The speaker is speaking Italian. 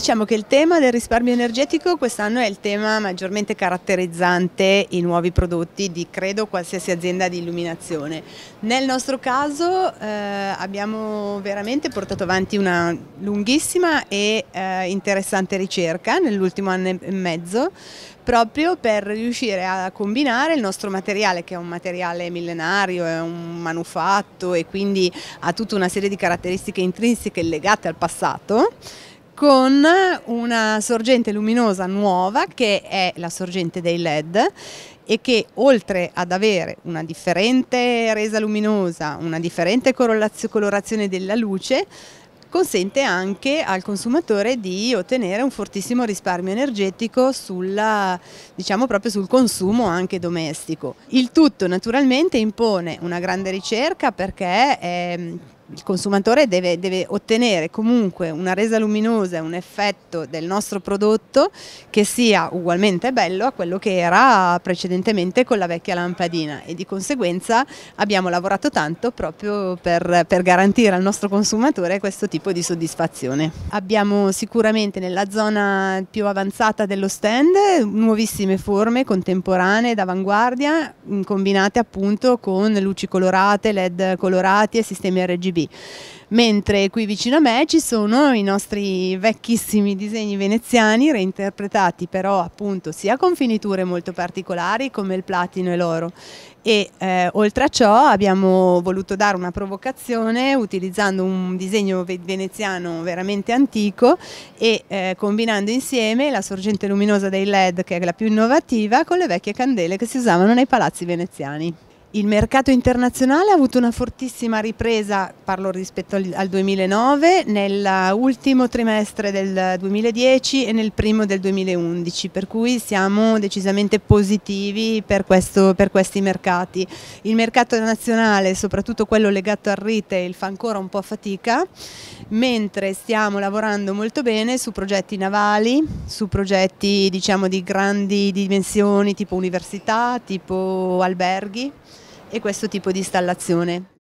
Diciamo che il tema del risparmio energetico quest'anno è il tema maggiormente caratterizzante i nuovi prodotti di credo qualsiasi azienda di illuminazione. Nel nostro caso eh, abbiamo veramente portato avanti una lunghissima e eh, interessante ricerca nell'ultimo anno e mezzo proprio per riuscire a combinare il nostro materiale che è un materiale millenario, è un manufatto e quindi ha tutta una serie di caratteristiche intrinseche legate al passato con una sorgente luminosa nuova che è la sorgente dei LED e che oltre ad avere una differente resa luminosa, una differente colorazione della luce, consente anche al consumatore di ottenere un fortissimo risparmio energetico sulla, diciamo, sul consumo anche domestico. Il tutto naturalmente impone una grande ricerca perché è il consumatore deve, deve, ottenere comunque una resa luminosa, un effetto del nostro prodotto che sia ugualmente bello a quello che era precedentemente con la vecchia lampadina e di conseguenza abbiamo lavorato tanto proprio per, per garantire al nostro consumatore questo tipo di soddisfazione. Abbiamo sicuramente nella zona più avanzata dello stand nuovissime forme contemporanee d'avanguardia mm, combinate appunto con luci colorate, led colorati e sistemi RGB Barbi. Mentre qui vicino a me ci sono i nostri vecchissimi disegni veneziani reinterpretati però appunto sia con finiture molto particolari come il platino e l'oro e eh, oltre a ciò abbiamo voluto dare una provocazione utilizzando un disegno veneziano veramente antico e eh, combinando insieme la sorgente luminosa dei led che è la più innovativa con le vecchie candele che si usavano nei palazzi veneziani. Il mercato internazionale ha avuto una fortissima ripresa, parlo rispetto al 2009, nell'ultimo trimestre del 2010 e nel primo del 2011, per cui siamo decisamente positivi per, questo, per questi mercati. Il mercato nazionale, soprattutto quello legato al retail, fa ancora un po' fatica, mentre stiamo lavorando molto bene su progetti navali, su progetti diciamo, di grandi dimensioni tipo università, tipo alberghi e questo tipo di installazione.